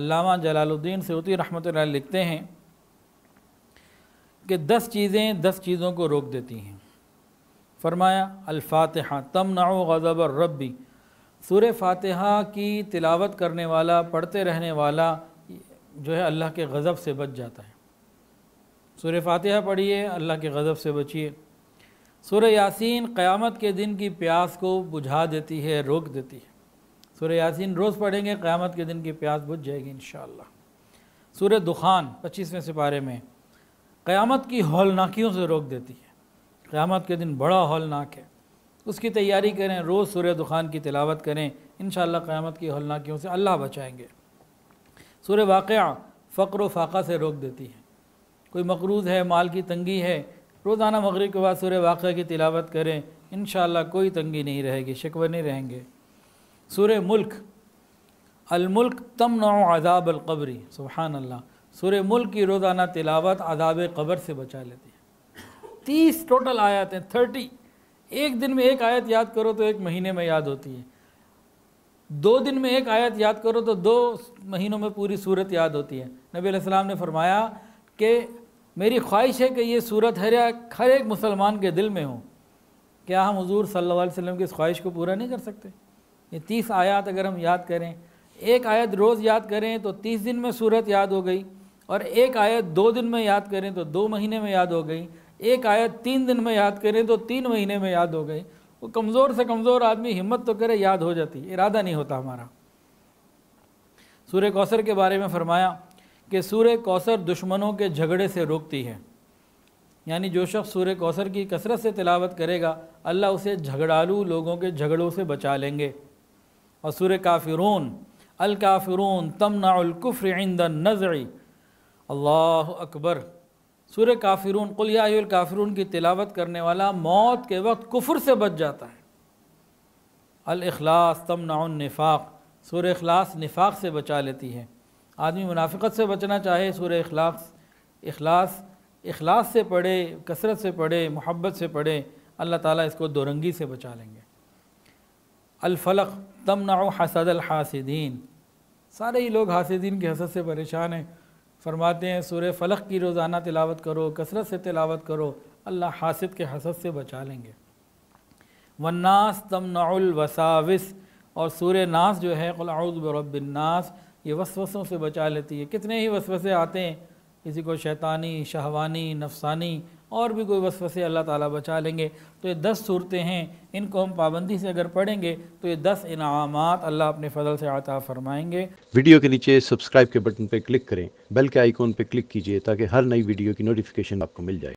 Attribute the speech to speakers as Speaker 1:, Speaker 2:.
Speaker 1: अल्लामा जलालुद्दीन सयूती रहमत लिखते हैं कि दस चीज़ें दस चीज़ों को रोक देती हैं फरमाया अल्फातहा तम नाओ गज़ब रबी सूर फातहा की तिलावत करने वाला पढ़ते रहने वाला जो है अल्लाह के गज़ब से बच जाता है सूर फातहा पढ़िए अल्लाह के गज़ब से बचिए सूर यासीन क़यामत के दिन की प्यास को बुझा देती है रोक देती है सूर यासीन रोज़ पढ़ेंगे क़्यामत के दिन की प्यास बुझ जाएगी इन सूर्य दुखान पच्चीसवें सिपारे में क़्यामत की हौलनाकियों से रोक देती है क़्यामत के दिन बड़ा हौलनाक है उसकी तैयारी करें रोज़ सूर्य दुखान की तिलावत करें इन क़्यामत की हौलनाकियों से अल्लाह बचाएंगे सूर वाक़ फ़क्र फ़ाक़ा से रोक देती है कोई मकरूज़ है माल की तंगी है रोज़ाना मगरब के बाद सूर्य वाक़ की तिलावत करें इन कोई तंगी नहीं रहेगी शिकवे नहीं रहेंगे सूर मुल्क अलमुल्क तमन अदाब अलकबरी सुबहान अल्लाह सुर मुल्क की रोज़ाना तिलावत अदाब कबर से बचा लेती है तीस टोटल आयात हैं थर्टी एक दिन में एक आयत याद करो तो एक महीने में याद होती है दो दिन में एक आयत याद करो तो दो महीनों में पूरी सूरत याद होती है नबी सलाम ने फरमाया कि मेरी ख्वाहिश है कि ये सूरत हर हर एक मुसलमान के दिल में हो क्या हम हजूर सल्ला वसम की इस ख्वाहिश को पूरा नहीं कर सकते ये तीस आयात अगर हम याद करें एक आयत रोज़ याद करें तो तीस दिन में सूरत याद हो गई और एक आयत दो दिन में याद करें तो दो महीने में याद हो गई एक आयत तीन दिन में याद करें तो तीन महीने में याद हो गई वो कमज़ोर से कमज़ोर आदमी हिम्मत तो करे याद हो जाती इरादा नहीं होता हमारा सूर्य कौसर के बारे में फरमाया कि सूर्य कौसर दुश्मनों के झगड़े से रोकती है यानी जो शख्स सूर्य कौसर की कसरत से तिलावत करेगा अल्लाह उसे झगड़ालू लोगों के झगड़ों से बचा लेंगे और सुर काफिरून अलकाफिरून तमनाकुफ़्र इंद नज़री अल्लाह अकबर सुर काफिरून कुलियाकाफिरून की तिलावत करने वाला मौत के वक्त कुफर से बच जाता है अलखलास तमनाफाक़ सूर अखलास नफाक से बचा लेती है आदमी मुनाफिकत से बचना चाहे सूर अखलास अखलास अखलास से पढ़े कसरत से पढ़े मोहब्बत से पढ़े अल्लाह ताला इसको दोरंगी से बचा लेंगे अलफलक तमना हसद हासिदीन सारे ही लोग हासिदीन के हसद से परेशान हैं फरमाते हैं सूर्य फलक की रोज़ाना तिलावत करो कसरत से तिलावत करो अल्लाह हासिद के हसद से बचा लेंगे वन्नास तमनावसाविस और सूर्य नास जो है क़ुलबरबन्नास ये वसवसों से बचा लेती है कितने ही वसवसे आते हैं किसी को शैतानी शहवानी नफसानी और भी कोई वसव से अल्लाह ताला बचा लेंगे तो ये दस सूरतें हैं इनको हम पाबंदी से अगर पढ़ेंगे तो ये दस इनाम अल्लाह अपने फजल से आता फरमाएंगे वीडियो के नीचे सब्सक्राइब के बटन पर क्लिक करें बेल के आइकॉन पर क्लिक कीजिए ताकि हर नई वीडियो की नोटिफिकेशन आपको मिल जाए